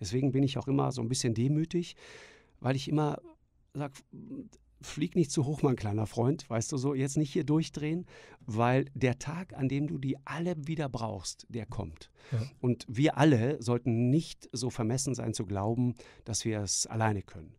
Deswegen bin ich auch immer so ein bisschen demütig, weil ich immer sage, flieg nicht zu hoch, mein kleiner Freund, weißt du so, jetzt nicht hier durchdrehen, weil der Tag, an dem du die alle wieder brauchst, der kommt. Ja. Und wir alle sollten nicht so vermessen sein zu glauben, dass wir es alleine können.